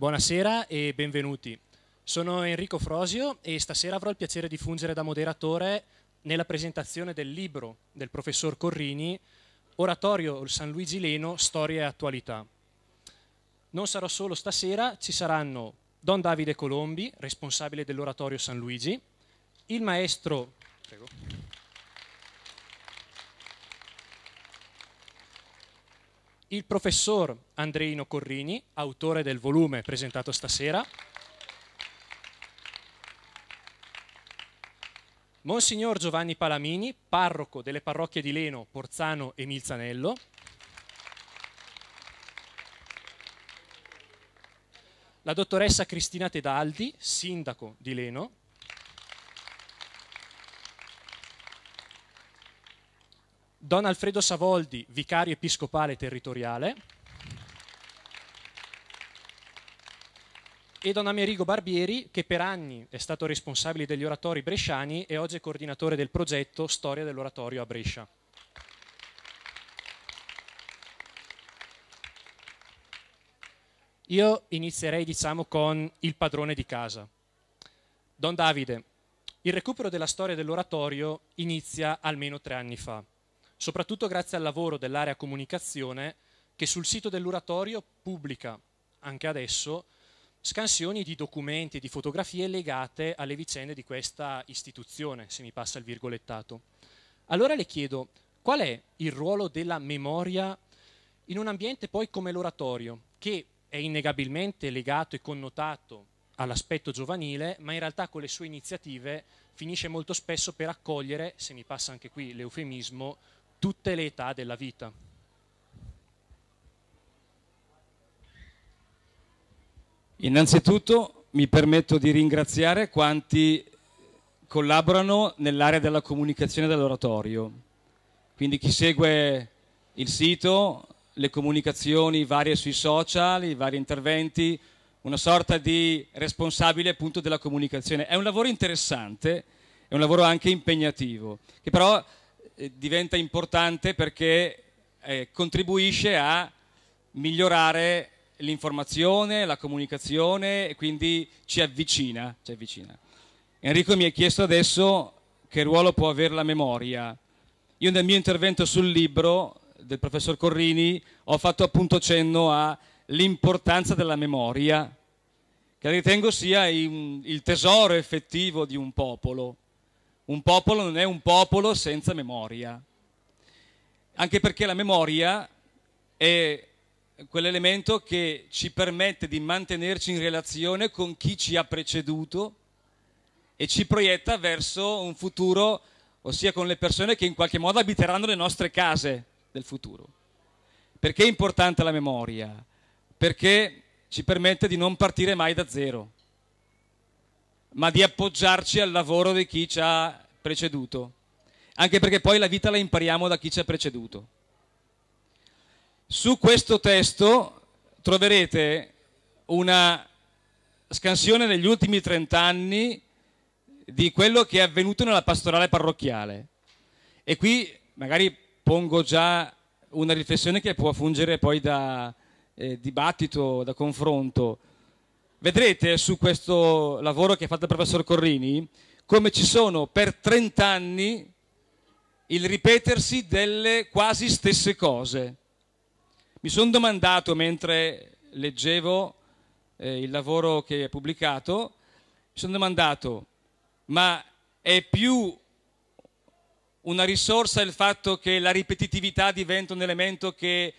Buonasera e benvenuti. Sono Enrico Frosio e stasera avrò il piacere di fungere da moderatore nella presentazione del libro del professor Corrini, Oratorio San Luigi Leno, Storia e Attualità. Non sarò solo stasera, ci saranno Don Davide Colombi, responsabile dell'Oratorio San Luigi, il maestro... Prego. il professor Andreino Corrini, autore del volume presentato stasera, Monsignor Giovanni Palamini, parroco delle parrocchie di Leno, Porzano e Milzanello, la dottoressa Cristina Tedaldi, sindaco di Leno, Don Alfredo Savoldi, vicario episcopale territoriale, e Don Amerigo Barbieri, che per anni è stato responsabile degli oratori bresciani e oggi è coordinatore del progetto Storia dell'oratorio a Brescia. Io inizierei diciamo con il padrone di casa. Don Davide, il recupero della storia dell'oratorio inizia almeno tre anni fa soprattutto grazie al lavoro dell'area comunicazione che sul sito dell'oratorio pubblica anche adesso scansioni di documenti e di fotografie legate alle vicende di questa istituzione, se mi passa il virgolettato. Allora le chiedo, qual è il ruolo della memoria in un ambiente poi come l'oratorio, che è innegabilmente legato e connotato all'aspetto giovanile, ma in realtà con le sue iniziative finisce molto spesso per accogliere, se mi passa anche qui l'eufemismo, tutte le età della vita. Innanzitutto mi permetto di ringraziare quanti collaborano nell'area della comunicazione dell'oratorio. Quindi chi segue il sito, le comunicazioni varie sui social, i vari interventi, una sorta di responsabile appunto della comunicazione. È un lavoro interessante, è un lavoro anche impegnativo, che però eh, diventa importante perché eh, contribuisce a migliorare l'informazione, la comunicazione e quindi ci avvicina, ci avvicina. Enrico mi ha chiesto adesso che ruolo può avere la memoria. Io nel mio intervento sul libro del professor Corrini ho fatto appunto cenno all'importanza della memoria, che ritengo sia il tesoro effettivo di un popolo. Un popolo non è un popolo senza memoria, anche perché la memoria è quell'elemento che ci permette di mantenerci in relazione con chi ci ha preceduto e ci proietta verso un futuro, ossia con le persone che in qualche modo abiteranno le nostre case del futuro. Perché è importante la memoria? Perché ci permette di non partire mai da zero ma di appoggiarci al lavoro di chi ci ha preceduto, anche perché poi la vita la impariamo da chi ci ha preceduto. Su questo testo troverete una scansione negli ultimi trent'anni di quello che è avvenuto nella pastorale parrocchiale. E qui magari pongo già una riflessione che può fungere poi da eh, dibattito, da confronto vedrete su questo lavoro che ha fatto il professor Corrini come ci sono per 30 anni il ripetersi delle quasi stesse cose. Mi sono domandato mentre leggevo eh, il lavoro che è pubblicato, mi sono domandato, ma è più una risorsa il fatto che la ripetitività diventa un elemento che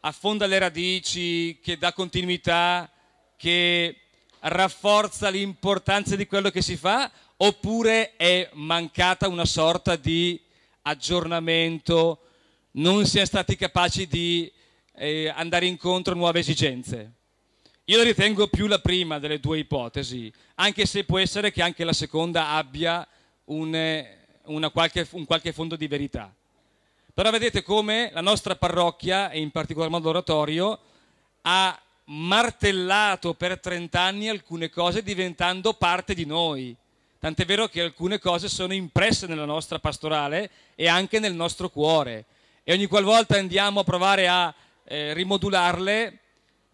affonda le radici, che dà continuità, che rafforza l'importanza di quello che si fa oppure è mancata una sorta di aggiornamento, non si è stati capaci di eh, andare incontro a nuove esigenze? Io la ritengo più la prima delle due ipotesi, anche se può essere che anche la seconda abbia un, eh, qualche, un qualche fondo di verità. Però vedete come la nostra parrocchia, e in particolar modo l'oratorio, ha martellato per 30 anni alcune cose diventando parte di noi. Tant'è vero che alcune cose sono impresse nella nostra pastorale e anche nel nostro cuore. E ogni qualvolta andiamo a provare a eh, rimodularle,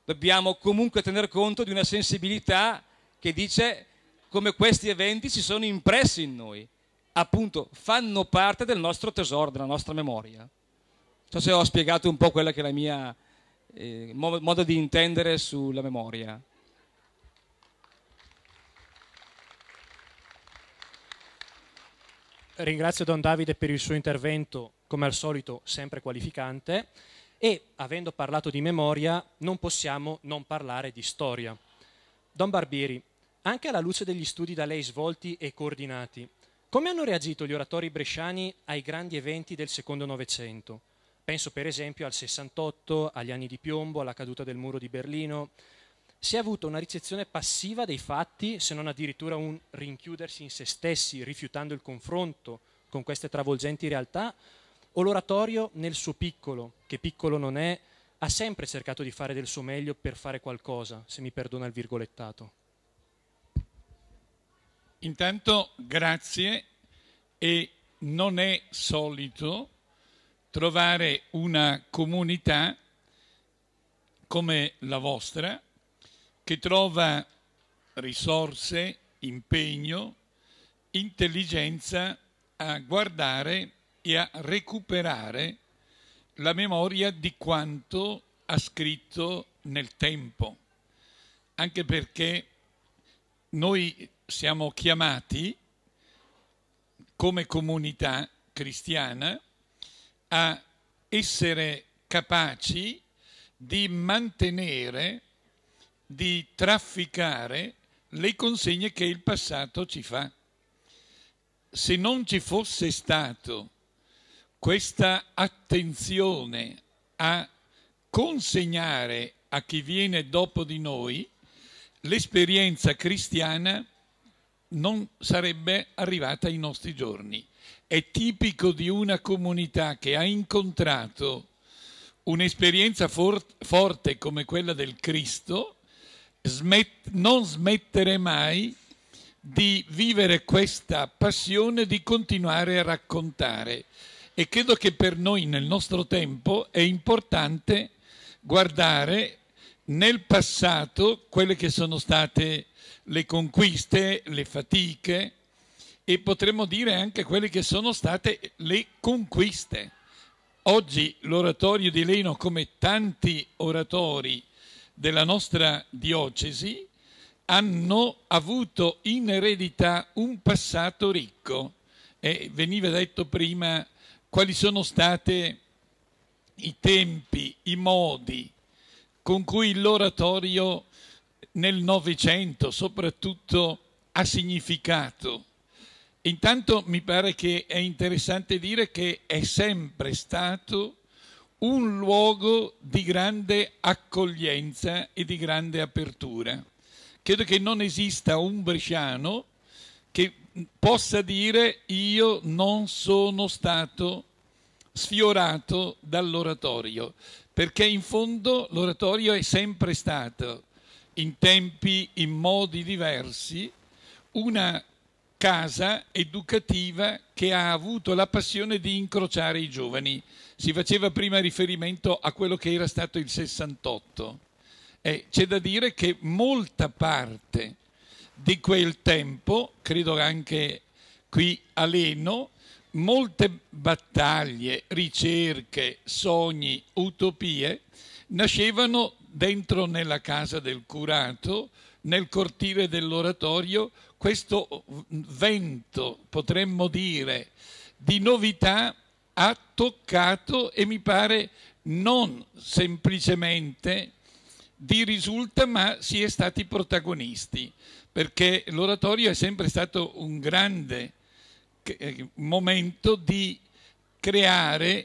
dobbiamo comunque tener conto di una sensibilità che dice come questi eventi si sono impressi in noi, appunto fanno parte del nostro tesoro, della nostra memoria. Non so se ho spiegato un po' quella che è la mia eh, modo di intendere sulla memoria. Ringrazio Don Davide per il suo intervento, come al solito sempre qualificante, e avendo parlato di memoria non possiamo non parlare di storia. Don Barbieri, anche alla luce degli studi da lei svolti e coordinati, come hanno reagito gli oratori bresciani ai grandi eventi del secondo Novecento? Penso per esempio al 68, agli anni di piombo, alla caduta del muro di Berlino. Si è avuta una ricezione passiva dei fatti, se non addirittura un rinchiudersi in se stessi, rifiutando il confronto con queste travolgenti realtà, o l'oratorio nel suo piccolo, che piccolo non è, ha sempre cercato di fare del suo meglio per fare qualcosa, se mi perdona il virgolettato. Intanto grazie e non è solito trovare una comunità come la vostra che trova risorse, impegno, intelligenza a guardare e a recuperare la memoria di quanto ha scritto nel tempo, anche perché noi siamo chiamati come comunità cristiana a essere capaci di mantenere, di trafficare le consegne che il passato ci fa. Se non ci fosse stato questa attenzione a consegnare a chi viene dopo di noi, l'esperienza cristiana non sarebbe arrivata ai nostri giorni è tipico di una comunità che ha incontrato un'esperienza for- forte come quella del Cristo, smet- non smettere mai di vivere questa passione, di continuare a raccontare. E credo che per noi nel nostro tempo è importante guardare nel passato quelle che sono state le conquiste, le fatiche, e potremmo dire anche quelle che sono state le conquiste. Oggi l'oratorio di Leno, come tanti oratori della nostra diocesi, hanno avuto in eredità un passato ricco. E veniva detto prima quali sono stati i tempi, i modi con cui l'oratorio nel Novecento soprattutto ha significato Intanto mi pare che è interessante dire che è sempre stato un luogo di grande accoglienza e di grande apertura. Credo che non esista un bresciano che possa dire io non sono stato sfiorato dall'oratorio, perché in fondo l'oratorio è sempre stato, in tempi, in modi diversi, una casa educativa che ha avuto la passione di incrociare i giovani. Si faceva prima riferimento a quello che era stato il 68. Eh, c'è da dire che molta parte di quel tempo, credo anche qui a Leno, molte battaglie, ricerche, sogni, utopie nascevano dentro nella casa del curato, nel cortile dell'oratorio, questo vento, potremmo dire, di novità ha toccato e mi pare non semplicemente di risulta, ma si è stati protagonisti, perché l'oratorio è sempre stato un grande eh, momento di creare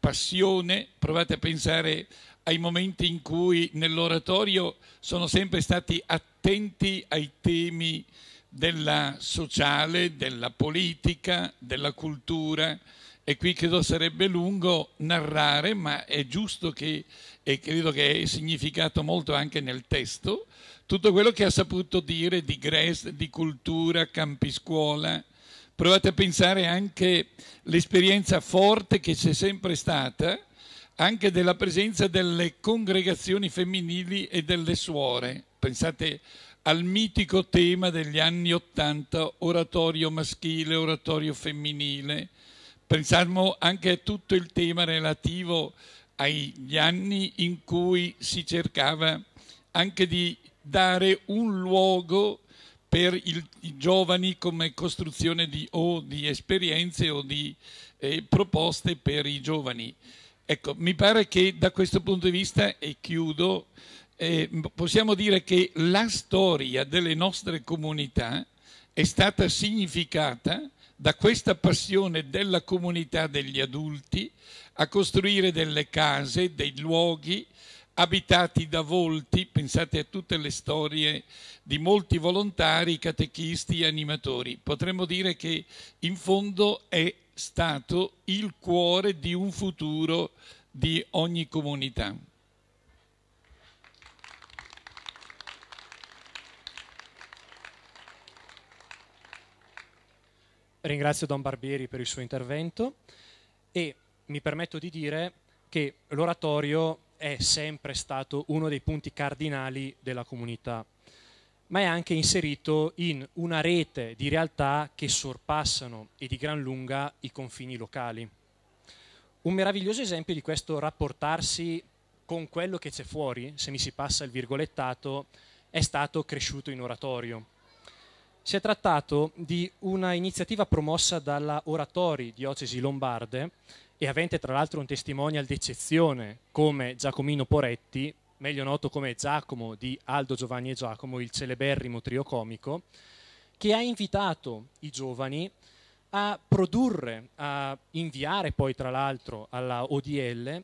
passione, provate a pensare ai momenti in cui nell'oratorio sono sempre stati attenti ai temi della sociale, della politica, della cultura e qui credo sarebbe lungo narrare, ma è giusto che, e credo che è significato molto anche nel testo, tutto quello che ha saputo dire di Grest, di cultura, campi scuola. Provate a pensare anche all'esperienza forte che c'è sempre stata, anche della presenza delle congregazioni femminili e delle suore. Pensate al mitico tema degli anni Ottanta, oratorio maschile, oratorio femminile. Pensiamo anche a tutto il tema relativo agli anni in cui si cercava anche di dare un luogo per il, i giovani come costruzione di, o di esperienze o di eh, proposte per i giovani. Ecco, mi pare che da questo punto di vista, e chiudo, eh, possiamo dire che la storia delle nostre comunità è stata significata da questa passione della comunità degli adulti a costruire delle case, dei luoghi abitati da volti, pensate a tutte le storie di molti volontari, catechisti e animatori. Potremmo dire che in fondo è stato il cuore di un futuro di ogni comunità. Ringrazio Don Barbieri per il suo intervento e mi permetto di dire che l'oratorio è sempre stato uno dei punti cardinali della comunità, ma è anche inserito in una rete di realtà che sorpassano e di gran lunga i confini locali. Un meraviglioso esempio di questo rapportarsi con quello che c'è fuori, se mi si passa il virgolettato, è stato cresciuto in oratorio si è trattato di una iniziativa promossa dalla Oratori Diocesi Lombarde e avente tra l'altro un testimonial d'eccezione come Giacomino Poretti, meglio noto come Giacomo di Aldo Giovanni e Giacomo, il celeberrimo trio comico, che ha invitato i giovani a produrre, a inviare poi tra l'altro alla ODL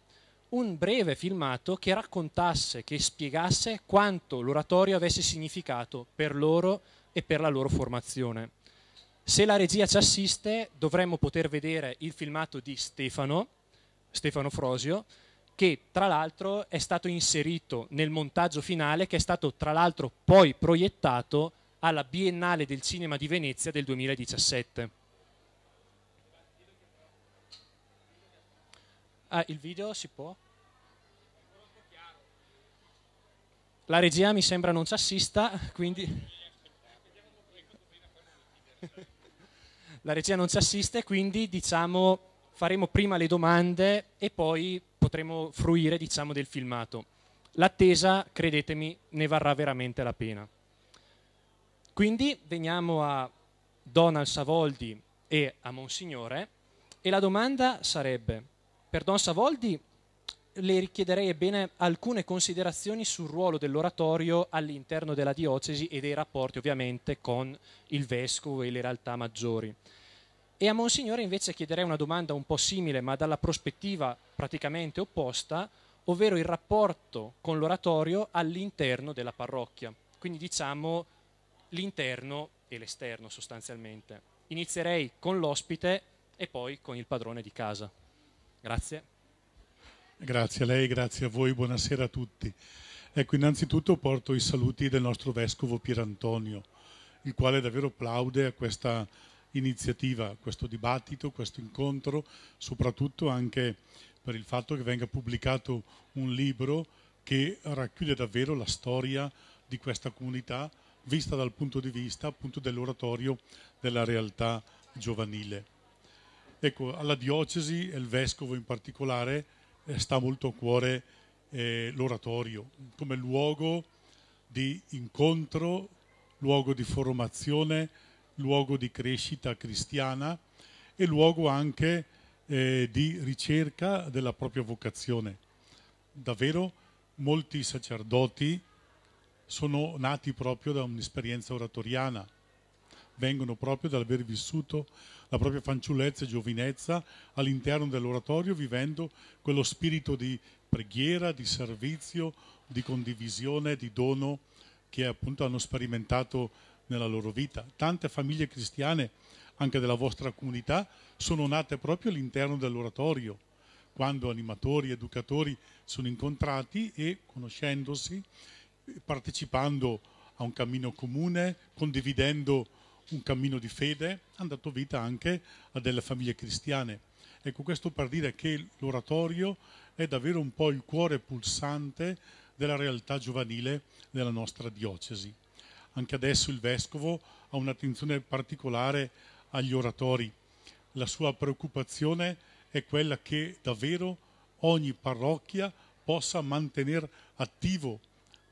un breve filmato che raccontasse, che spiegasse quanto l'oratorio avesse significato per loro e per la loro formazione. Se la regia ci assiste dovremmo poter vedere il filmato di Stefano, Stefano Frosio, che tra l'altro è stato inserito nel montaggio finale che è stato tra l'altro poi proiettato alla Biennale del Cinema di Venezia del 2017. Ah, il video si può? La regia mi sembra non ci assista, quindi... la regia non ci assiste, quindi diciamo, faremo prima le domande e poi potremo fruire diciamo, del filmato. L'attesa, credetemi, ne varrà veramente la pena. Quindi veniamo a Donald Savoldi e a Monsignore e la domanda sarebbe, per Don Savoldi le richiederei bene alcune considerazioni sul ruolo dell'oratorio all'interno della diocesi e dei rapporti ovviamente con il vescovo e le realtà maggiori. E a Monsignore invece chiederei una domanda un po' simile, ma dalla prospettiva praticamente opposta, ovvero il rapporto con l'oratorio all'interno della parrocchia, quindi diciamo l'interno e l'esterno sostanzialmente. Inizierei con l'ospite e poi con il padrone di casa. Grazie. Grazie a lei, grazie a voi, buonasera a tutti. Ecco, innanzitutto porto i saluti del nostro vescovo Pierantonio, il quale davvero plaude a questa iniziativa, a questo dibattito, a questo incontro, soprattutto anche per il fatto che venga pubblicato un libro che racchiude davvero la storia di questa comunità vista dal punto di vista appunto dell'oratorio della realtà giovanile. Ecco, alla diocesi e il vescovo in particolare sta molto a cuore eh, l'oratorio come luogo di incontro, luogo di formazione, luogo di crescita cristiana e luogo anche eh, di ricerca della propria vocazione. Davvero molti sacerdoti sono nati proprio da un'esperienza oratoriana, vengono proprio dall'aver vissuto la propria fanciullezza e giovinezza all'interno dell'oratorio vivendo quello spirito di preghiera, di servizio, di condivisione, di dono che appunto hanno sperimentato nella loro vita. Tante famiglie cristiane, anche della vostra comunità, sono nate proprio all'interno dell'oratorio, quando animatori, educatori sono incontrati e conoscendosi, partecipando a un cammino comune, condividendo un cammino di fede, hanno dato vita anche a delle famiglie cristiane. Ecco, questo per dire che l'oratorio è davvero un po' il cuore pulsante della realtà giovanile della nostra diocesi. Anche adesso il vescovo ha un'attenzione particolare agli oratori. La sua preoccupazione è quella che davvero ogni parrocchia possa mantenere attivo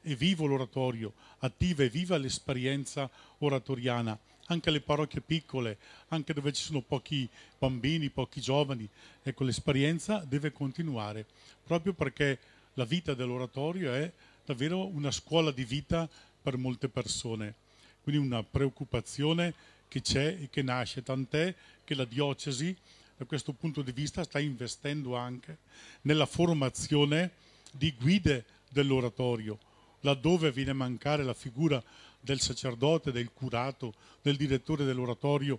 e vivo l'oratorio, attiva e viva l'esperienza oratoriana anche alle parrocchie piccole, anche dove ci sono pochi bambini, pochi giovani. Ecco, l'esperienza deve continuare, proprio perché la vita dell'oratorio è davvero una scuola di vita per molte persone. Quindi una preoccupazione che c'è e che nasce, tant'è che la diocesi da questo punto di vista sta investendo anche nella formazione di guide dell'oratorio, laddove viene a mancare la figura del sacerdote, del curato, del direttore dell'oratorio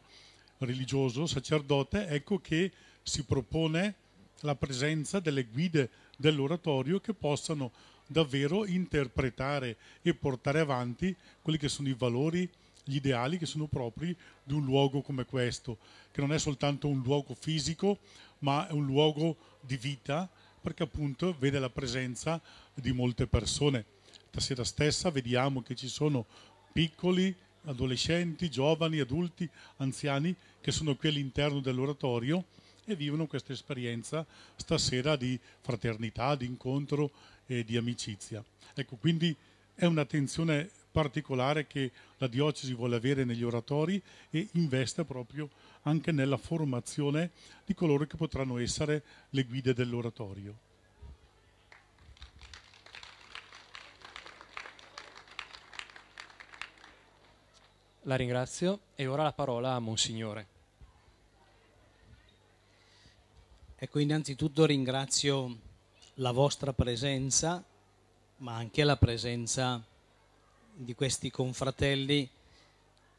religioso, sacerdote, ecco che si propone la presenza delle guide dell'oratorio che possano davvero interpretare e portare avanti quelli che sono i valori, gli ideali che sono propri di un luogo come questo, che non è soltanto un luogo fisico, ma è un luogo di vita, perché appunto vede la presenza di molte persone. Stasera stessa vediamo che ci sono piccoli, adolescenti, giovani, adulti, anziani che sono qui all'interno dell'oratorio e vivono questa esperienza stasera di fraternità, di incontro e di amicizia. Ecco, quindi è un'attenzione particolare che la diocesi vuole avere negli oratori e investe proprio anche nella formazione di coloro che potranno essere le guide dell'oratorio. La ringrazio e ora la parola a Monsignore. Ecco, innanzitutto ringrazio la vostra presenza, ma anche la presenza di questi confratelli.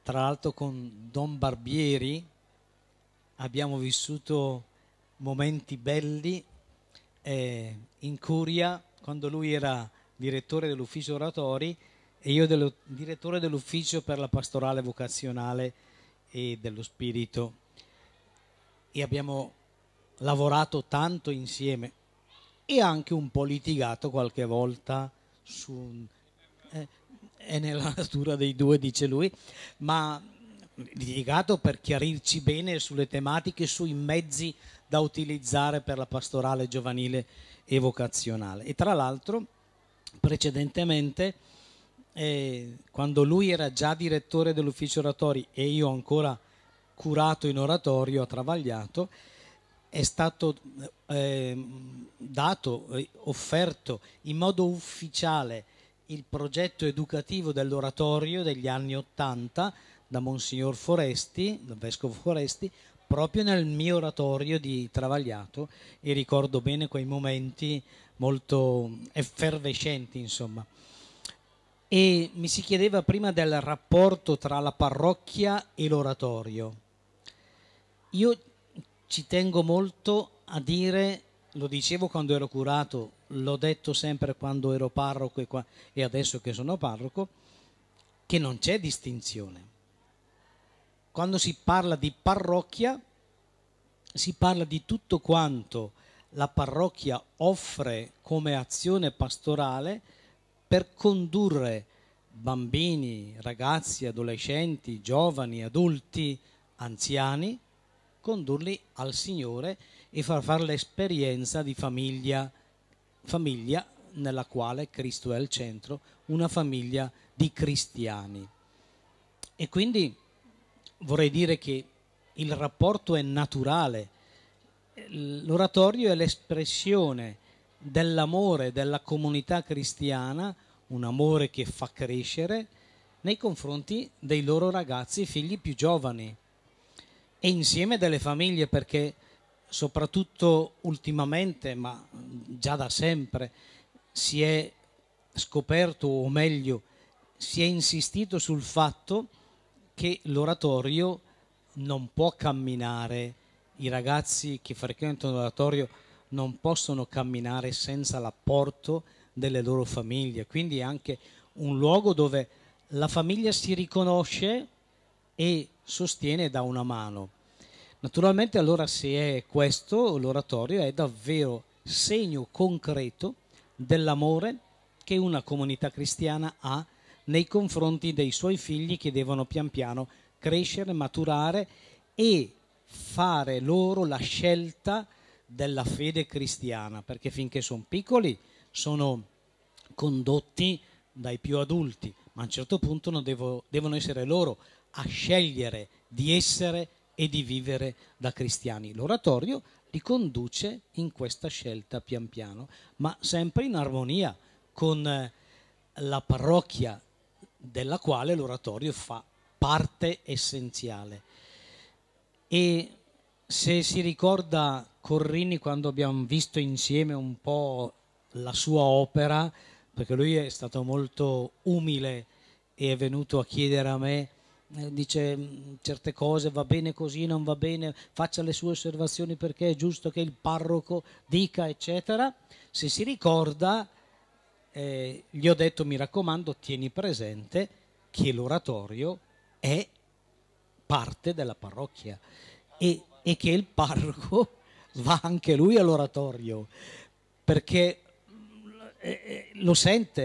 Tra l'altro con Don Barbieri abbiamo vissuto momenti belli eh, in Curia, quando lui era direttore dell'ufficio oratori, e io dello, direttore dell'ufficio per la pastorale vocazionale e dello spirito e abbiamo lavorato tanto insieme e anche un po' litigato qualche volta su, eh, è nella natura dei due dice lui ma litigato per chiarirci bene sulle tematiche sui mezzi da utilizzare per la pastorale giovanile e vocazionale e tra l'altro precedentemente eh, quando lui era già direttore dell'ufficio oratori e io ancora curato in oratorio a Travagliato, è stato eh, ehm, dato, eh, offerto in modo ufficiale il progetto educativo dell'oratorio degli anni Ottanta da Monsignor Foresti, dal Vescovo Foresti, proprio nel mio oratorio di Travagliato e ricordo bene quei momenti molto effervescenti, insomma. E mi si chiedeva prima del rapporto tra la parrocchia e l'oratorio. Io ci tengo molto a dire, lo dicevo quando ero curato, l'ho detto sempre quando ero parroco e, qua, e adesso che sono parroco, che non c'è distinzione. Quando si parla di parrocchia, si parla di tutto quanto la parrocchia offre come azione pastorale per condurre bambini, ragazzi, adolescenti, giovani, adulti, anziani, condurli al Signore e far fare l'esperienza di famiglia, famiglia nella quale Cristo è al centro, una famiglia di cristiani. E quindi vorrei dire che il rapporto è naturale, l'oratorio è l'espressione dell'amore della comunità cristiana un amore che fa crescere nei confronti dei loro ragazzi figli più giovani e insieme delle famiglie perché soprattutto ultimamente, ma già da sempre, si è scoperto, o meglio, si è insistito sul fatto che l'oratorio non può camminare, i ragazzi che frequentano l'oratorio non possono camminare senza l'apporto delle loro famiglie, quindi anche un luogo dove la famiglia si riconosce e sostiene da una mano. Naturalmente allora se è questo l'oratorio è davvero segno concreto dell'amore che una comunità cristiana ha nei confronti dei suoi figli che devono pian piano crescere, maturare e fare loro la scelta della fede cristiana, perché finché sono piccoli sono condotti dai più adulti, ma a un certo punto devo, devono essere loro a scegliere di essere e di vivere da cristiani. L'oratorio li conduce in questa scelta pian piano, ma sempre in armonia con eh, la parrocchia della quale l'oratorio fa parte essenziale. E se si ricorda Corrini quando abbiamo visto insieme un po' la sua opera, perché lui è stato molto umile e è venuto a chiedere a me, eh, dice mm, certe cose va bene così, non va bene, faccia le sue osservazioni perché è giusto che il parroco dica, eccetera. Se si ricorda, eh, gli ho detto mi raccomando, tieni presente che l'oratorio è parte della parrocchia e, e che il parroco va anche lui all'oratorio perché eh, lo sente,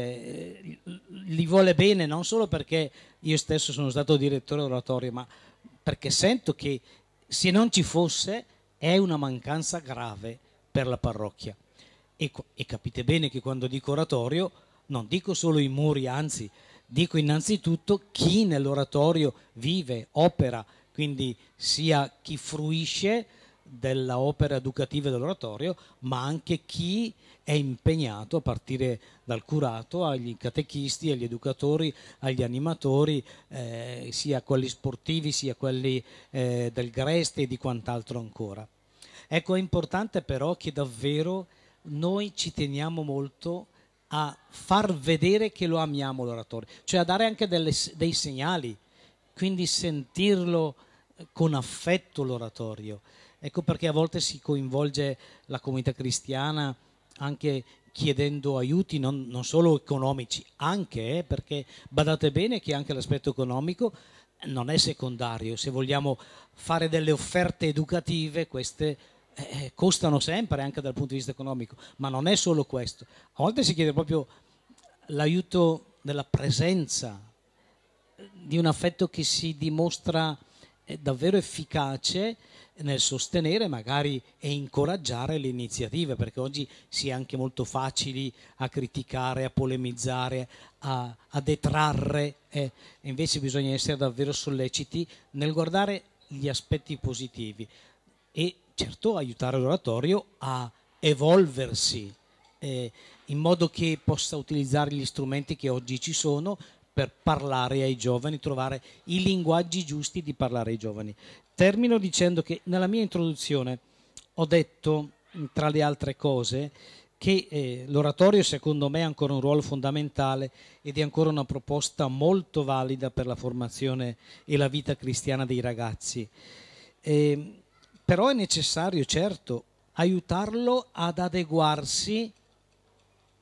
eh, li vuole bene non solo perché io stesso sono stato direttore d'oratorio, ma perché sento che se non ci fosse è una mancanza grave per la parrocchia. E, e capite bene che quando dico oratorio non dico solo i muri, anzi dico innanzitutto chi nell'oratorio vive, opera, quindi sia chi fruisce, dell'opera educativa e dell'oratorio, ma anche chi è impegnato a partire dal curato, agli catechisti, agli educatori, agli animatori, eh, sia quelli sportivi, sia quelli eh, del Greste e di quant'altro ancora. Ecco, è importante però che davvero noi ci teniamo molto a far vedere che lo amiamo l'oratore, cioè a dare anche delle, dei segnali, quindi sentirlo eh, con affetto l'oratorio. Ecco perché a volte si coinvolge la comunità cristiana anche chiedendo aiuti non, non solo economici, anche eh, perché badate bene che anche l'aspetto economico non è secondario. Se vogliamo fare delle offerte educative, queste eh, eh, costano sempre anche dal punto di vista economico, ma non è solo questo. A volte si chiede proprio l'aiuto della presenza, eh, di un affetto che si dimostra davvero efficace nel sostenere magari e incoraggiare le iniziative, perché oggi si è anche molto facili a criticare, a polemizzare, a, a detrarre, eh. invece bisogna essere davvero solleciti nel guardare gli aspetti positivi e certo aiutare l'oratorio a evolversi eh, in modo che possa utilizzare gli strumenti che oggi ci sono per parlare ai giovani, trovare i linguaggi giusti di parlare ai giovani. Termino dicendo che nella mia introduzione ho detto, tra le altre cose, che eh, l'oratorio secondo me ha ancora un ruolo fondamentale ed è ancora una proposta molto valida per la formazione e la vita cristiana dei ragazzi. Eh, però è necessario, certo, aiutarlo ad adeguarsi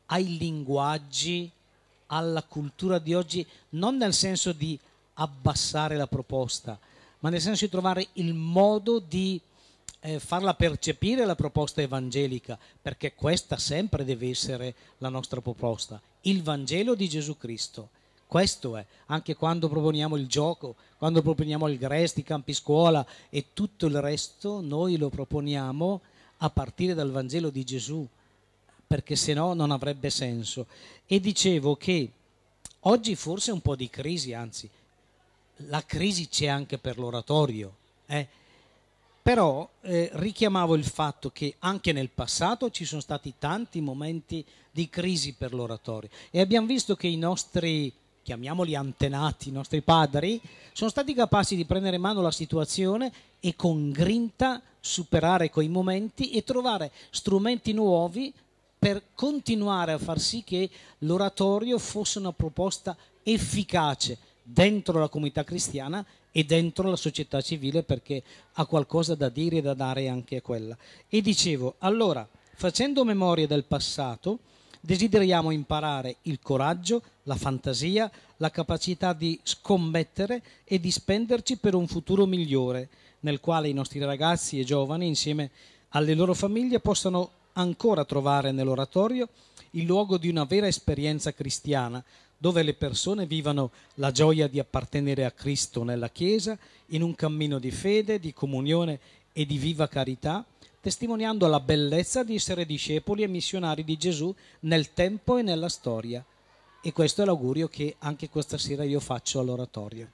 ai linguaggi, alla cultura di oggi, non nel senso di abbassare la proposta, ma nel senso di trovare il modo di eh, farla percepire la proposta evangelica, perché questa sempre deve essere la nostra proposta, il Vangelo di Gesù Cristo. Questo è, anche quando proponiamo il gioco, quando proponiamo il Grest, i campi scuola e tutto il resto, noi lo proponiamo a partire dal Vangelo di Gesù, perché se no non avrebbe senso. E dicevo che oggi forse un po' di crisi, anzi la crisi c'è anche per l'oratorio, eh? però eh, richiamavo il fatto che anche nel passato ci sono stati tanti momenti di crisi per l'oratorio e abbiamo visto che i nostri, chiamiamoli antenati, i nostri padri, sono stati capaci di prendere in mano la situazione e con grinta superare quei momenti e trovare strumenti nuovi per continuare a far sì che l'oratorio fosse una proposta efficace dentro la comunità cristiana e dentro la società civile perché ha qualcosa da dire e da dare anche a quella. E dicevo, allora, facendo memoria del passato, desideriamo imparare il coraggio, la fantasia, la capacità di scommettere e di spenderci per un futuro migliore, nel quale i nostri ragazzi e giovani, insieme alle loro famiglie, possano ancora trovare nell'oratorio il luogo di una vera esperienza cristiana, dove le persone vivano la gioia di appartenere a Cristo nella Chiesa, in un cammino di fede, di comunione e di viva carità, testimoniando la bellezza di essere discepoli e missionari di Gesù nel tempo e nella storia. E questo è l'augurio che anche questa sera io faccio all'oratorio.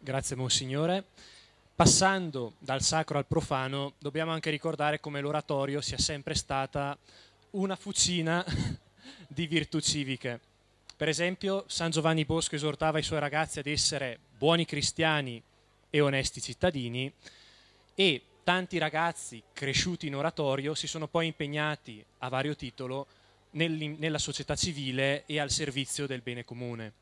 Grazie Monsignore. Passando dal sacro al profano, dobbiamo anche ricordare come l'oratorio sia sempre stata una fucina di virtù civiche. Per esempio, San Giovanni Bosco esortava i suoi ragazzi ad essere buoni cristiani e onesti cittadini e tanti ragazzi cresciuti in oratorio si sono poi impegnati a vario titolo nella società civile e al servizio del bene comune.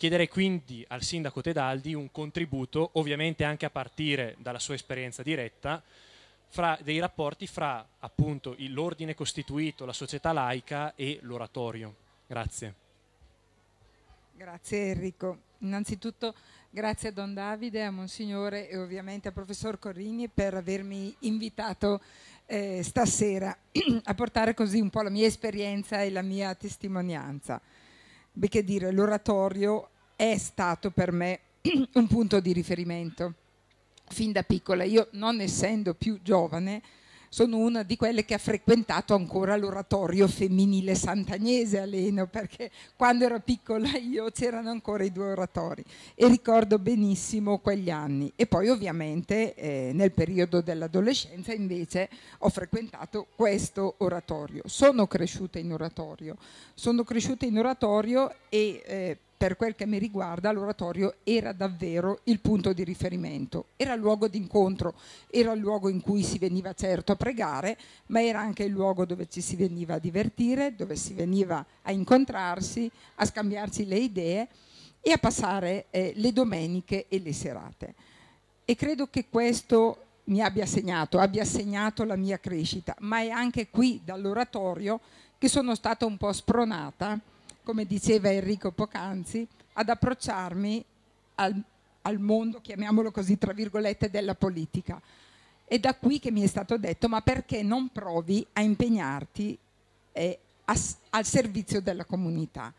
Chiederei quindi al sindaco Tedaldi un contributo, ovviamente anche a partire dalla sua esperienza diretta, fra dei rapporti fra appunto l'ordine costituito, la società laica e l'oratorio. Grazie. Grazie Enrico. Innanzitutto grazie a Don Davide, a Monsignore e ovviamente a Professor Corrini per avermi invitato eh, stasera a portare così un po' la mia esperienza e la mia testimonianza perché dire l'oratorio è stato per me un punto di riferimento fin da piccola. Io non essendo più giovane sono una di quelle che ha frequentato ancora l'oratorio femminile santagnese a Leno, perché quando ero piccola io c'erano ancora i due oratori e ricordo benissimo quegli anni. E poi ovviamente eh, nel periodo dell'adolescenza invece ho frequentato questo oratorio. Sono cresciuta in oratorio, sono cresciuta in oratorio e... Eh, per quel che mi riguarda l'oratorio era davvero il punto di riferimento, era il luogo d'incontro, era il luogo in cui si veniva certo a pregare, ma era anche il luogo dove ci si veniva a divertire, dove si veniva a incontrarsi, a scambiarsi le idee e a passare eh, le domeniche e le serate. E credo che questo mi abbia segnato, abbia segnato la mia crescita, ma è anche qui dall'oratorio che sono stata un po' spronata come diceva Enrico Pocanzi, ad approcciarmi al, al mondo, chiamiamolo così, tra virgolette, della politica. È da qui che mi è stato detto, ma perché non provi a impegnarti eh, a, al servizio della comunità?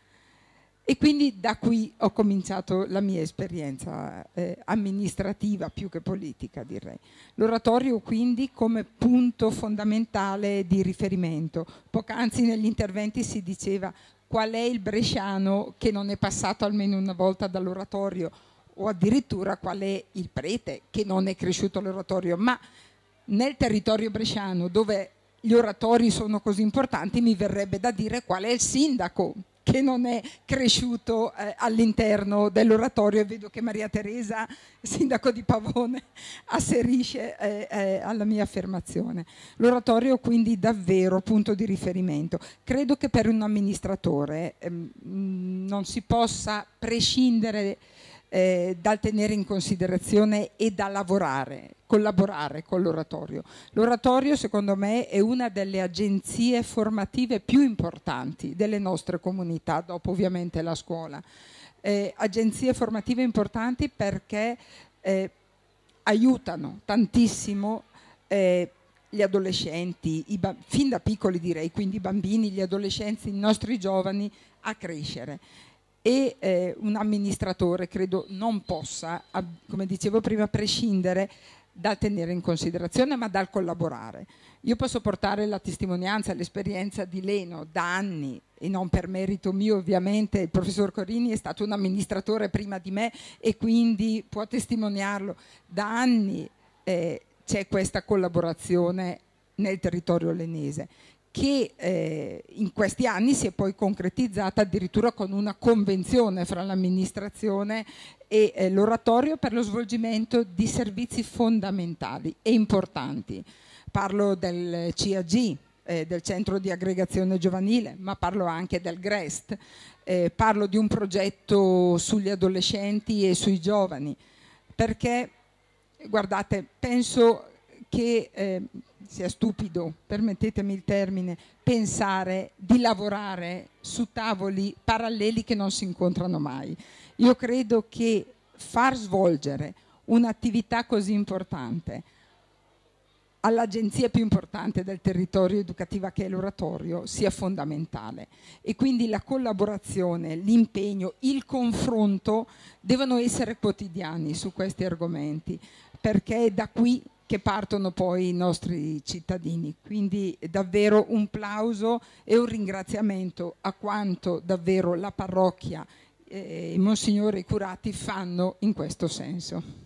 E quindi da qui ho cominciato la mia esperienza eh, amministrativa più che politica, direi. L'oratorio quindi come punto fondamentale di riferimento. Poc'anzi negli interventi si diceva qual è il bresciano che non è passato almeno una volta dall'oratorio o addirittura qual è il prete che non è cresciuto all'oratorio, ma nel territorio bresciano dove gli oratori sono così importanti mi verrebbe da dire qual è il sindaco che non è cresciuto eh, all'interno dell'oratorio e vedo che Maria Teresa, sindaco di Pavone, asserisce eh, eh, alla mia affermazione. L'oratorio quindi davvero punto di riferimento. Credo che per un amministratore ehm, non si possa prescindere eh, dal tenere in considerazione e da lavorare collaborare con l'oratorio. L'oratorio secondo me è una delle agenzie formative più importanti delle nostre comunità, dopo ovviamente la scuola. Eh, agenzie formative importanti perché eh, aiutano tantissimo eh, gli adolescenti, fin da piccoli direi, quindi i bambini, gli adolescenti, i nostri giovani a crescere e eh, un amministratore credo non possa, come dicevo prima, prescindere da tenere in considerazione ma dal collaborare. Io posso portare la testimonianza, l'esperienza di Leno da anni e non per merito mio ovviamente, il professor Corini è stato un amministratore prima di me e quindi può testimoniarlo, da anni eh, c'è questa collaborazione nel territorio lenese che eh, in questi anni si è poi concretizzata addirittura con una convenzione fra l'amministrazione e eh, l'oratorio per lo svolgimento di servizi fondamentali e importanti. Parlo del CAG, eh, del centro di aggregazione giovanile, ma parlo anche del GREST, eh, parlo di un progetto sugli adolescenti e sui giovani, perché guardate, penso che eh, sia stupido, permettetemi il termine, pensare di lavorare su tavoli paralleli che non si incontrano mai. Io credo che far svolgere un'attività così importante all'agenzia più importante del territorio educativa che è l'oratorio sia fondamentale e quindi la collaborazione, l'impegno, il confronto devono essere quotidiani su questi argomenti perché è da qui che partono poi i nostri cittadini. Quindi davvero un plauso e un ringraziamento a quanto davvero la parrocchia e i monsignori curati fanno in questo senso.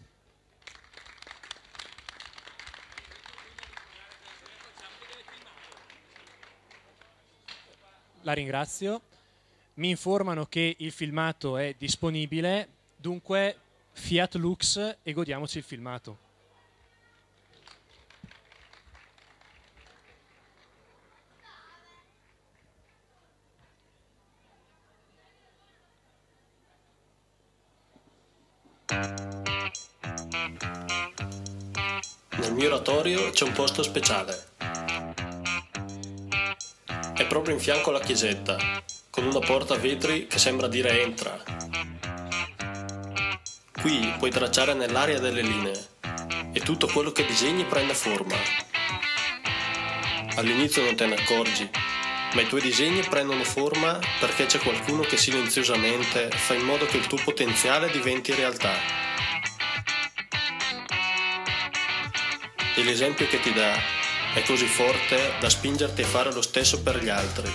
la ringrazio. Mi informano che il filmato è disponibile, dunque Fiat Lux e godiamoci il filmato. Nel mio oratorio c'è un posto speciale. È proprio in fianco alla chiesetta, con una porta a vetri che sembra dire entra. Qui puoi tracciare nell'aria delle linee e tutto quello che disegni prende forma. All'inizio non te ne accorgi, ma i tuoi disegni prendono forma perché c'è qualcuno che silenziosamente fa in modo che il tuo potenziale diventi realtà. E l'esempio che ti dà è così forte da spingerti a fare lo stesso per gli altri,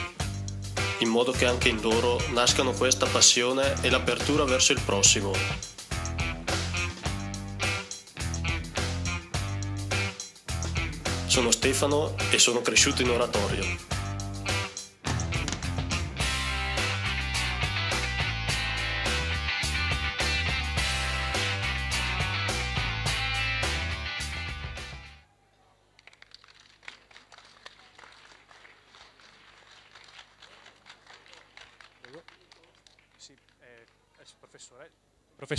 in modo che anche in loro nascano questa passione e l'apertura verso il prossimo, Sono Stefano e sono cresciuto in oratorio.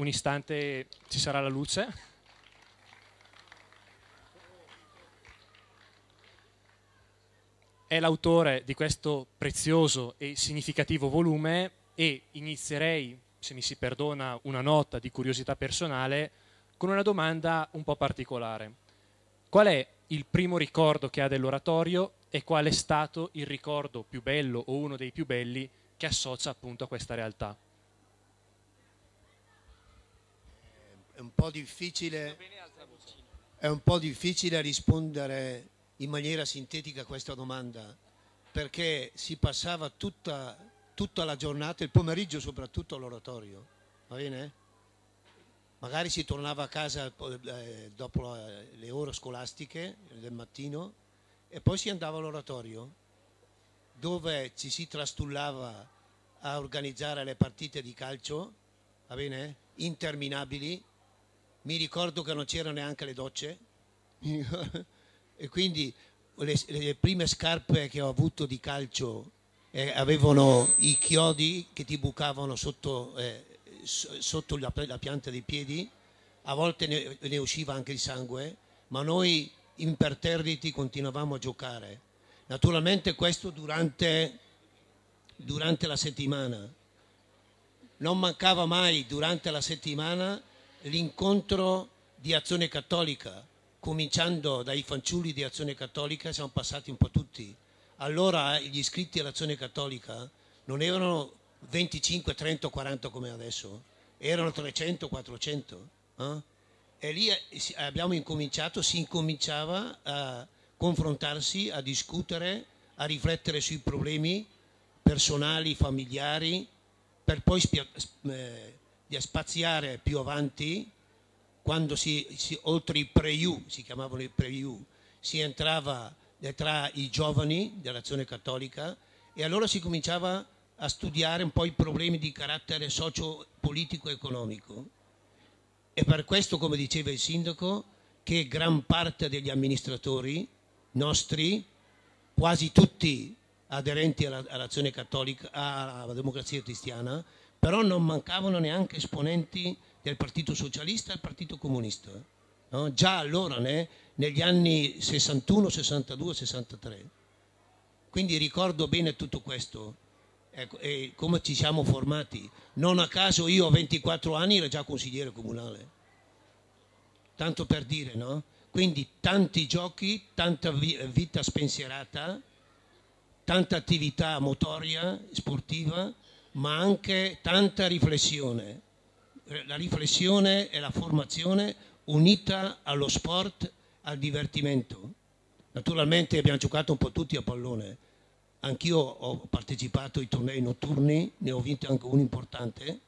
un istante ci sarà la luce. È l'autore di questo prezioso e significativo volume e inizierei, se mi si perdona una nota di curiosità personale, con una domanda un po' particolare. Qual è il primo ricordo che ha dell'oratorio e qual è stato il ricordo più bello o uno dei più belli che associa appunto a questa realtà? è un po' difficile, è un po difficile rispondere in maniera sintetica a questa domanda perché si passava tutta, tutta la giornata, il pomeriggio soprattutto all'oratorio, va bene? Magari si tornava a casa eh, dopo le ore scolastiche del mattino e poi si andava all'oratorio dove ci si trastullava a organizzare le partite di calcio, va bene? Interminabili mi ricordo che non c'erano neanche le docce e quindi le, le, prime scarpe che ho avuto di calcio eh, avevano i chiodi che ti bucavano sotto, eh, sotto la, la, pianta dei piedi, a volte ne, ne usciva anche il sangue, ma noi imperterriti continuavamo a giocare. Naturalmente questo durante, durante la settimana. Non mancava mai durante la settimana l'incontro di Azione Cattolica, cominciando dai fanciulli di Azione Cattolica, siamo passati un po' tutti. Allora eh, gli iscritti all'Azione Cattolica non erano 25, 30, 40 come adesso, erano 300, 400. Eh? E lì eh, abbiamo incominciato, si incominciava a confrontarsi, a discutere, a riflettere sui problemi personali, familiari, per poi eh, di spaziare più avanti, quando si, si, oltre i preiu, si chiamavano i preiu, si entrava eh, tra i giovani dell'azione cattolica e allora si cominciava a studiare un po' i problemi di carattere socio-politico-economico. E per questo, come diceva il sindaco, che gran parte degli amministratori nostri, quasi tutti aderenti all'azione cattolica, alla democrazia cristiana, però non mancavano neanche esponenti del Partito Socialista e del Partito Comunista. Eh. No? Già allora, né? negli anni 61, 62, 63. Quindi ricordo bene tutto questo ecco, e come ci siamo formati. Non a caso io a 24 anni ero già consigliere comunale. Tanto per dire, no? Quindi tanti giochi, tanta vita spensierata, tanta attività motoria, sportiva, ma anche tanta riflessione. La riflessione e la formazione unita allo sport, al divertimento. Naturalmente abbiamo giocato un po' tutti a pallone. Anch'io ho partecipato ai tornei notturni, ne ho vinto anche uno importante.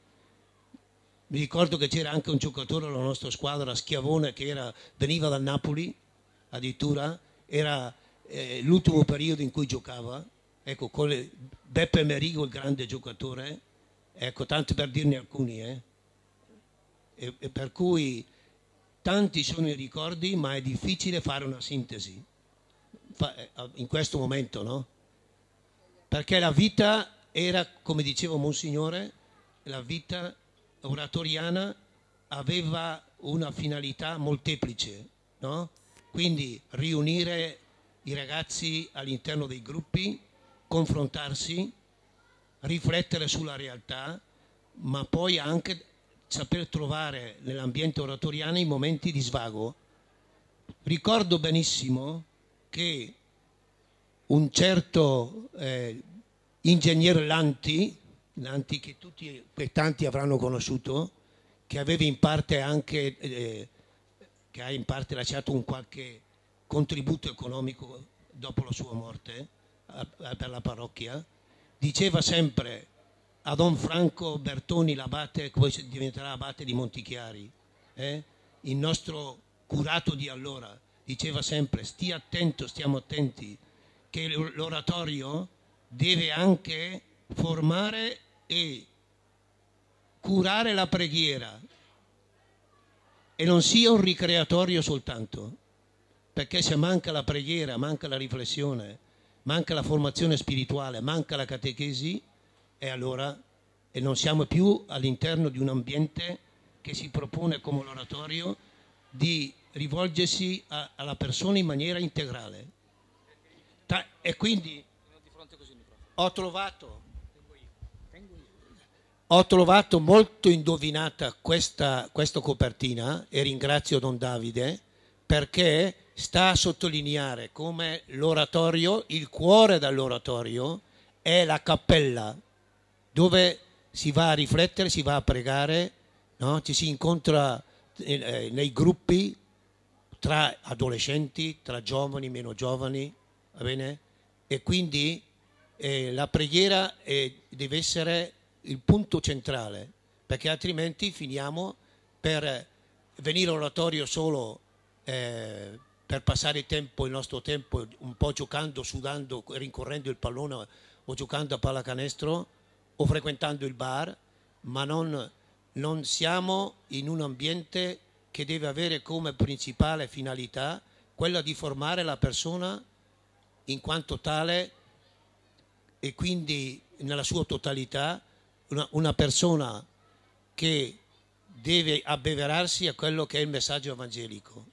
Mi ricordo che c'era anche un giocatore della nostra squadra, Schiavone, che era, veniva dal Napoli, addirittura, era eh, l'ultimo periodo in cui giocava Ecco, con le... Beppe Merigo, il grande giocatore, eh, ecco, tanto per dirne alcuni. Eh. E, e per cui tanti sono i ricordi, ma è difficile fare una sintesi eh, in questo momento, no? Perché la vita era, come diceva Monsignore, la vita oratoriana aveva una finalità molteplice, no? Quindi riunire i ragazzi all'interno dei gruppi, confrontarsi, riflettere sulla realtà, ma poi anche saper trovare nell'ambiente oratoriano i momenti di svago. Ricordo benissimo che un certo eh, ingegnere Lanti, Lanti che, tutti, e tanti avranno conosciuto, che aveva in parte anche, eh, che ha in parte lasciato un qualche contributo economico dopo la sua morte, per la parrocchia, diceva sempre a Don Franco Bertoni, l'abate, che poi diventerà abate di Montichiari, eh? il nostro curato di allora, diceva sempre stia attento, stiamo attenti, che l'oratorio deve anche formare e curare la preghiera e non sia un ricreatorio soltanto, perché se manca la preghiera, manca la riflessione, manca la formazione spirituale, manca la catechesi e allora e non siamo più all'interno di un ambiente che si propone come l'oratorio di rivolgersi a, alla persona in maniera integrale. Ta- e quindi ho trovato, ho trovato molto indovinata questa, questa copertina e ringrazio Don Davide perché sta a sottolineare come l'oratorio, il cuore dell'oratorio è la cappella dove si va a riflettere, si va a pregare, no? ci si incontra eh, eh, nei gruppi tra adolescenti, tra giovani, meno giovani, va bene? E quindi eh, la preghiera eh, deve essere il punto centrale, perché altrimenti finiamo per venire all'oratorio solo eh, per passare il, tempo, il nostro tempo un po' giocando, sudando, rincorrendo il pallone o giocando a pallacanestro o frequentando il bar, ma non, non siamo in un ambiente che deve avere come principale finalità quella di formare la persona in quanto tale e quindi nella sua totalità una, una, persona che deve abbeverarsi a quello che è il messaggio evangelico.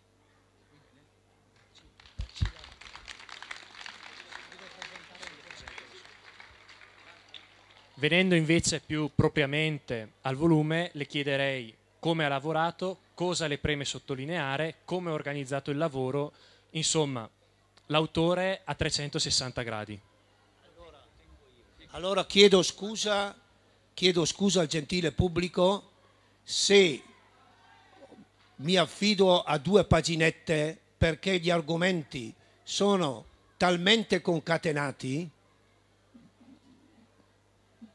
Venendo invece più propriamente al volume, le chiederei come ha lavorato, cosa le preme sottolineare, come ha organizzato il lavoro, insomma, l'autore a 360 gradi. Allora chiedo scusa, chiedo scusa al gentile pubblico se mi affido a due paginette perché gli argomenti sono talmente concatenati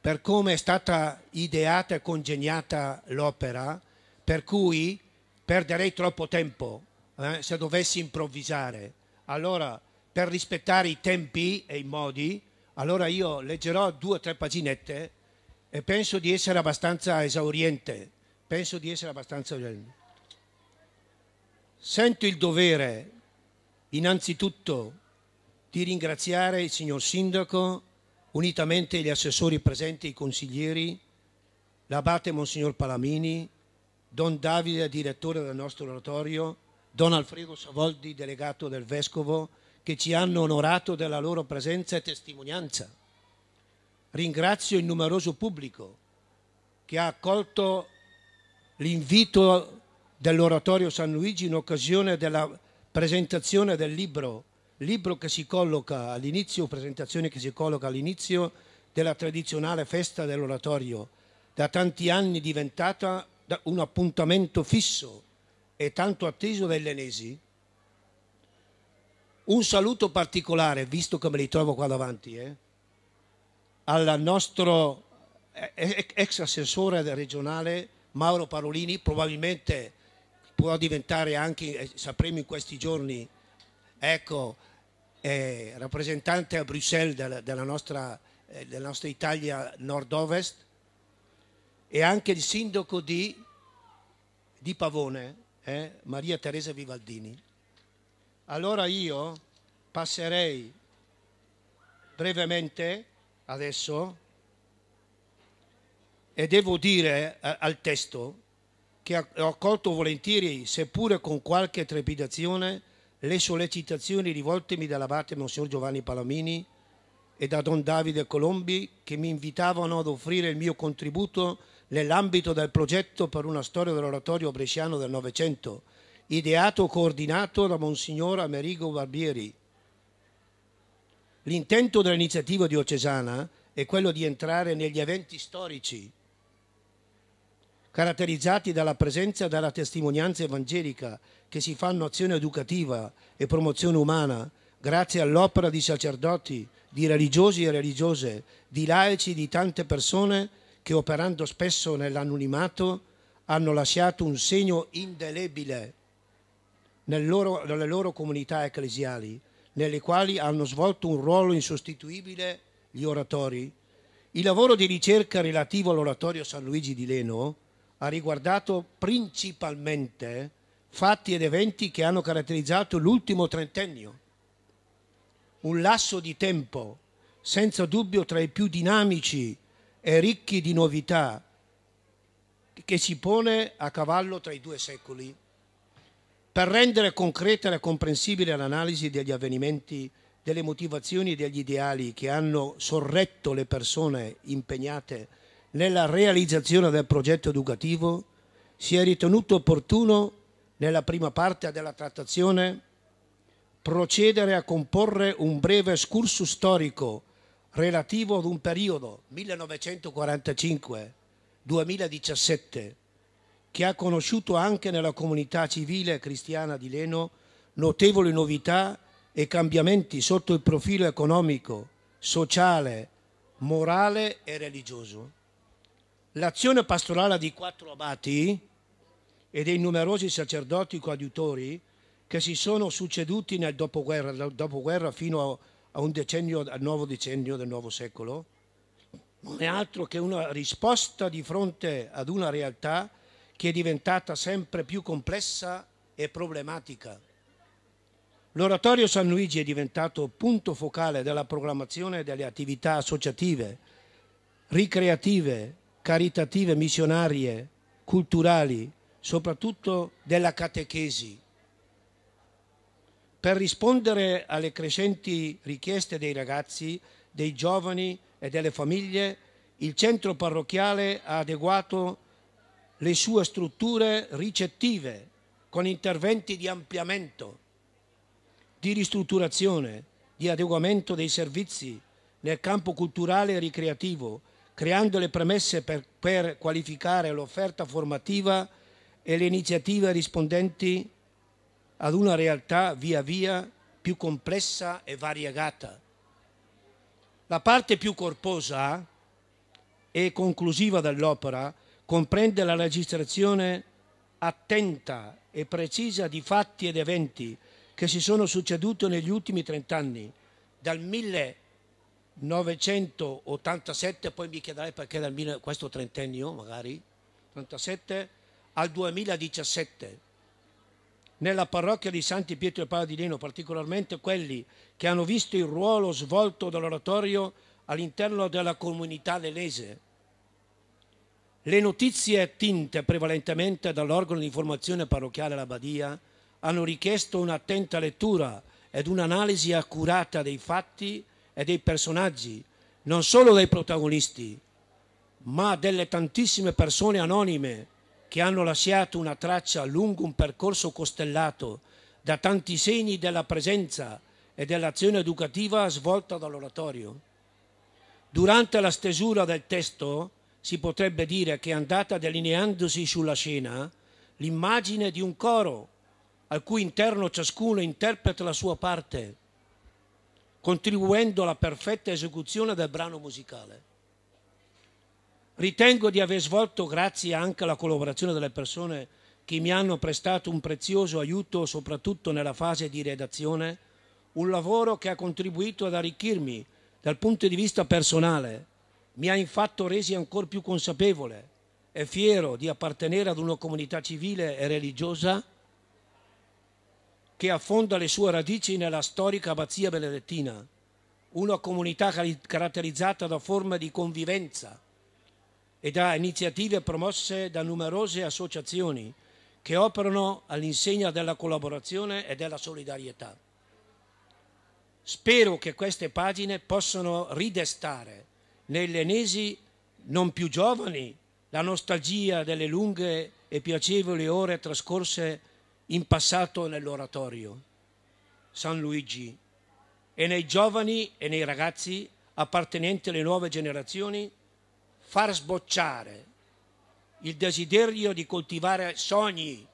per come è stata ideata e congegnata l'opera, per cui perderei troppo tempo eh, se dovessi improvvisare. Allora, per rispettare i tempi e i modi, allora io leggerò due o tre paginette e penso di essere abbastanza esauriente. Penso di essere abbastanza esauriente. Sento il dovere, innanzitutto, di ringraziare il signor Sindaco unitamente gli assessori presenti e ai consiglieri, l'abate Monsignor Palamini, Don Davide, direttore del nostro oratorio, Don Alfredo Savoldi, delegato del Vescovo, che ci hanno onorato della loro presenza e testimonianza. Ringrazio il numeroso pubblico che ha accolto l'invito dell'oratorio San Luigi in occasione della presentazione del libro libro che si colloca all'inizio, presentazione che si colloca all'inizio della tradizionale festa dell'oratorio, da tanti anni diventata un appuntamento fisso e tanto atteso dai lenesi. Un saluto particolare, visto come li trovo qua davanti, eh, al nostro eh, ex assessore regionale Mauro Parolini, probabilmente può diventare anche, eh, sapremo in questi giorni, Ecco, eh, rappresentante a Bruxelles della, della, nostra, eh, della nostra Italia nord-ovest e anche il sindaco di, di Pavone, eh, Maria Teresa Vivaldini. Allora io passerei brevemente adesso e devo dire eh, al testo che ho accolto volentieri, seppure con qualche trepidazione, le sollecitazioni rivoltemi dall'abate Monsignor Giovanni Palomini e da Don Davide Colombi che mi invitavano ad offrire il mio contributo nell'ambito del progetto per una storia dell'oratorio bresciano del Novecento, ideato e coordinato da Monsignor Amerigo Barbieri. L'intento dell'iniziativa diocesana è quello di entrare negli eventi storici caratterizzati dalla presenza e dalla testimonianza evangelica che si fanno azione educativa e promozione umana grazie all'opera di sacerdoti, di religiosi e religiose, di laici, di tante persone che operando spesso nell'anonimato hanno lasciato un segno indelebile nel loro, nelle loro comunità ecclesiali, nelle quali hanno svolto un ruolo insostituibile gli oratori. Il lavoro di ricerca relativo all'oratorio San Luigi di Leno ha riguardato principalmente fatti ed eventi che hanno caratterizzato l'ultimo trentennio, un lasso di tempo senza dubbio tra i più dinamici e ricchi di novità che si pone a cavallo tra i due secoli per rendere concreta e comprensibile l'analisi degli avvenimenti, delle motivazioni e degli ideali che hanno sorretto le persone impegnate nella realizzazione del progetto educativo, si è ritenuto opportuno, nella prima parte della trattazione, procedere a comporre un breve escursus storico relativo ad un periodo 1945-2017 che ha conosciuto anche nella comunità civile cristiana di Leno notevoli novità e cambiamenti sotto il profilo economico, sociale, morale e religioso. L'azione pastorale di quattro abati e dei numerosi sacerdoti coadiutori che si sono succeduti nel dopoguerra, dopoguerra fino a un decennio, al nuovo decennio del nuovo secolo, non è altro che una risposta di fronte ad una realtà che è diventata sempre più complessa e problematica. L'oratorio San Luigi è diventato punto focale della programmazione delle attività associative, ricreative caritative, missionarie, culturali, soprattutto della catechesi. Per rispondere alle crescenti richieste dei ragazzi, dei giovani e delle famiglie, il centro parrocchiale ha adeguato le sue strutture ricettive con interventi di ampliamento, di ristrutturazione, di adeguamento dei servizi nel campo culturale e ricreativo, creando le premesse per, per qualificare l'offerta formativa e le iniziative rispondenti ad una realtà via via più complessa e variegata. La parte più corposa e conclusiva dell'opera comprende la registrazione attenta e precisa di fatti ed eventi che si sono succeduti negli ultimi trent'anni, dal 1000 1987, poi mi chiederai perché dal questo trentennio magari, 37 al 2017. Nella parrocchia di Santi Pietro e Paolo di Paladino, particolarmente quelli che hanno visto il ruolo svolto dall'oratorio all'interno della comunità lelese. Le notizie attinte prevalentemente dall'organo di informazione parrocchiale La Badia hanno richiesto un'attenta lettura ed un'analisi accurata dei fatti e dei personaggi, non solo dei protagonisti, ma delle tantissime persone anonime che hanno lasciato una traccia lungo un percorso costellato da tanti segni della presenza e dell'azione educativa svolta dall'oratorio. Durante la stesura del testo si potrebbe dire che è andata delineandosi sulla scena l'immagine di un coro al cui interno ciascuno interpreta la sua parte contribuendo alla perfetta esecuzione del brano musicale. Ritengo di aver svolto, grazie anche alla collaborazione delle persone che mi hanno prestato un prezioso aiuto, soprattutto nella fase di redazione, un lavoro che ha contribuito ad arricchirmi dal punto di vista personale. Mi ha infatti resi ancora più consapevole e fiero di appartenere ad una comunità civile e religiosa che affonda le sue radici nella storica abbazia benedettina, una comunità caratterizzata da forme di convivenza e da iniziative promosse da numerose associazioni che operano all'insegna della collaborazione e della solidarietà. Spero che queste pagine possano ridestare negli enesi non più giovani la nostalgia delle lunghe e piacevoli ore trascorse in passato nell'oratorio San Luigi e nei giovani e nei ragazzi appartenenti alle nuove generazioni far sbocciare il desiderio di coltivare sogni,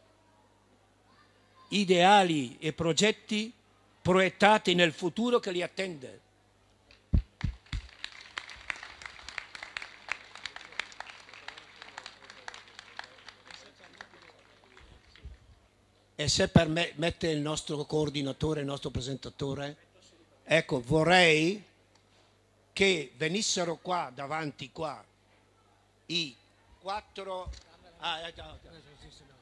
ideali e progetti proiettati nel futuro che li attende. e se permette il nostro coordinatore, il nostro presentatore, ecco, vorrei che venissero qua davanti qua i quattro... Ah, eh,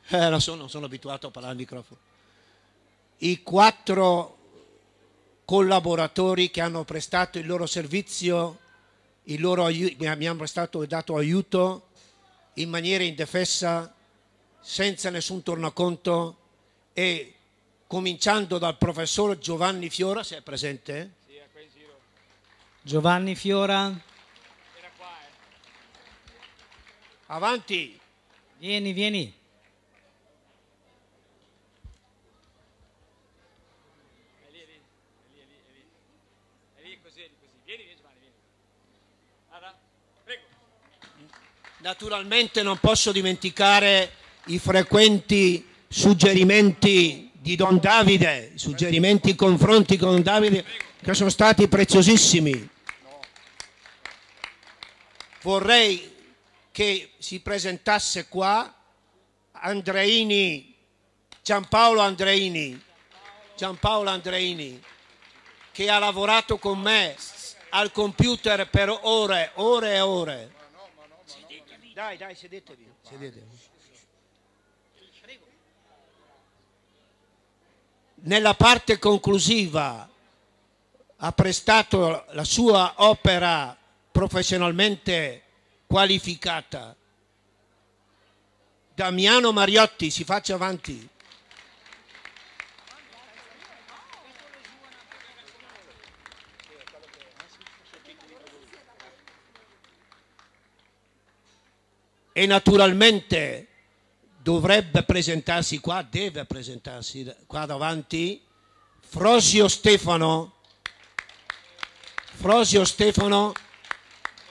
non, eh, sono, non sono abituato a parlare al microfono. I quattro collaboratori che hanno prestato il loro servizio, il loro aiuto, mi hanno prestato e dato aiuto in maniera indefessa, senza nessun tornaconto e cominciando dal professor Giovanni Fiora, se è presente? Sì, è qua in giro. Giovanni Fiora. Era qua, eh. Avanti. Vieni, vieni. Naturalmente non posso dimenticare i frequenti suggerimenti di Don Davide, suggerimenti, confronti con Don Davide che sono stati preziosissimi. Vorrei che si presentasse qua Andreini, Giampaolo Andreini, Giampaolo Andreini, che ha lavorato con me al computer per ore, ore e ore. Dai, dai, sedetevi. sedetevi. nella parte conclusiva ha prestato la sua opera professionalmente qualificata. Damiano Mariotti si faccia avanti. E naturalmente dovrebbe presentarsi qua, deve presentarsi qua davanti, Frosio Stefano, Frosio Stefano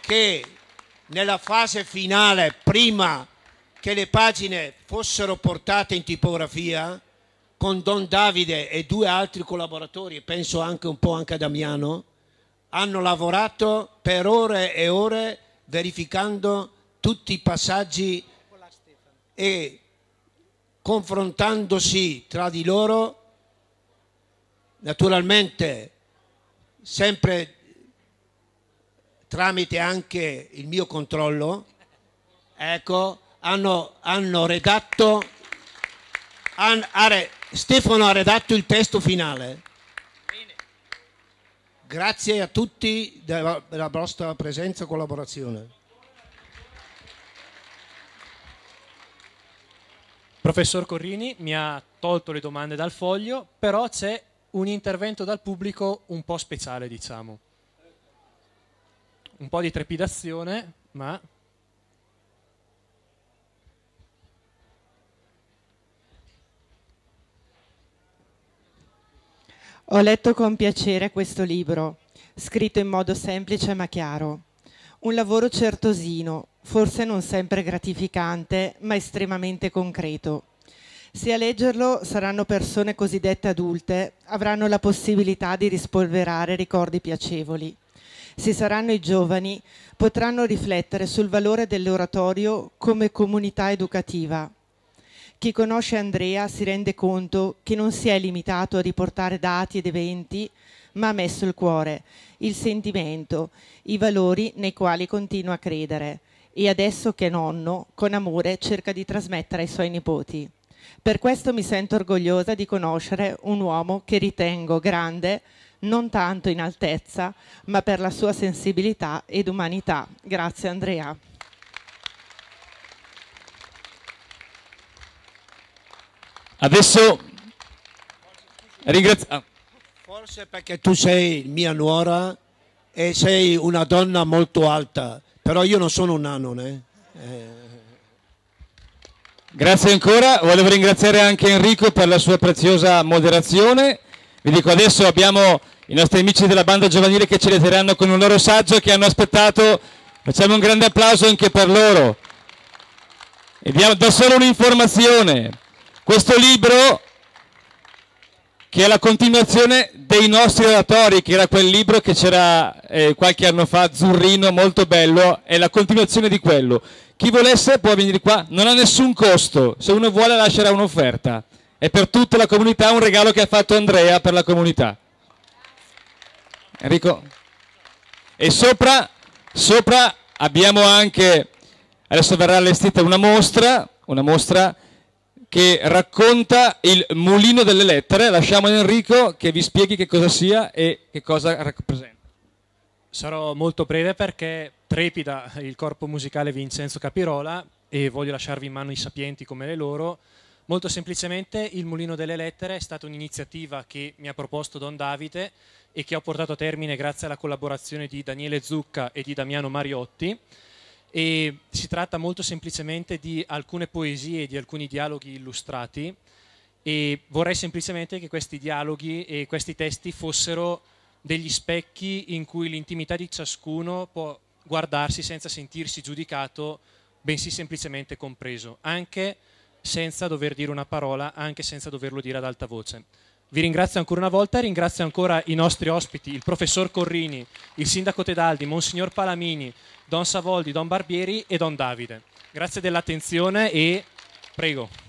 che nella fase finale, prima che le pagine fossero portate in tipografia, con Don Davide e due altri collaboratori, penso anche un po' anche a Damiano, hanno lavorato per ore e ore verificando tutti i passaggi e confrontandosi tra di loro, naturalmente sempre tramite anche il mio controllo, ecco, hanno, hanno redatto, han, are, Stefano ha redatto il testo finale. Grazie a tutti della, della vostra presenza e collaborazione. Professor Corrini mi ha tolto le domande dal foglio, però c'è un intervento dal pubblico un po' speciale, diciamo. Un po' di trepidazione, ma... Ho letto con piacere questo libro, scritto in modo semplice ma chiaro. Un lavoro certosino, forse non sempre gratificante, ma estremamente concreto. Se a leggerlo saranno persone cosiddette adulte, avranno la possibilità di rispolverare ricordi piacevoli. Se saranno i giovani, potranno riflettere sul valore dell'oratorio come comunità educativa. Chi conosce Andrea si rende conto che non si è limitato a riportare dati ed eventi, ma ha messo il cuore, il sentimento, i valori nei quali continua a credere e adesso che è nonno, con amore cerca di trasmettere ai suoi nipoti. Per questo mi sento orgogliosa di conoscere un uomo che ritengo grande, non tanto in altezza, ma per la sua sensibilità ed umanità. Grazie Andrea. Adesso ringraziamo. Ah. Forse perché tu sei mia nuora e sei una donna molto alta, però io non sono un anone. Eh? eh. Grazie ancora, volevo ringraziare anche Enrico per la sua preziosa moderazione. Vi dico adesso abbiamo i nostri amici della banda giovanile che ci letteranno con un loro saggio che hanno aspettato. Facciamo un grande applauso anche per loro. E diamo da solo un'informazione. Questo libro che è la continuazione dei nostri oratori, che era quel libro che c'era eh, qualche anno fa, Zurrino, molto bello, è la continuazione di quello. Chi volesse può venire qua, non ha nessun costo, se uno vuole lascerà un'offerta. È per tutta la comunità un regalo che ha fatto Andrea per la comunità. Enrico. E sopra, sopra abbiamo anche, adesso verrà allestita una mostra, una mostra che racconta il mulino delle lettere. Lasciamo Enrico che vi spieghi che cosa sia e che cosa rappresenta. Sarò molto breve perché trepida il corpo musicale Vincenzo Capirola e voglio lasciarvi in mano i sapienti come le loro. Molto semplicemente il Mulino delle Lettere è stata un'iniziativa che mi ha proposto Don Davide e che ho portato a termine grazie alla collaborazione di Daniele Zucca e di Damiano Mariotti e si tratta molto semplicemente di alcune poesie, di alcuni dialoghi illustrati e vorrei semplicemente che questi dialoghi e questi testi fossero degli specchi in cui l'intimità di ciascuno può guardarsi senza sentirsi giudicato, bensì semplicemente compreso, anche senza dover dire una parola, anche senza doverlo dire ad alta voce. Vi ringrazio ancora una volta, ringrazio ancora i nostri ospiti, il professor Corrini, il sindaco Tedaldi, Monsignor Palamini, Don Savoldi, Don Barbieri e Don Davide. Grazie dell'attenzione e prego.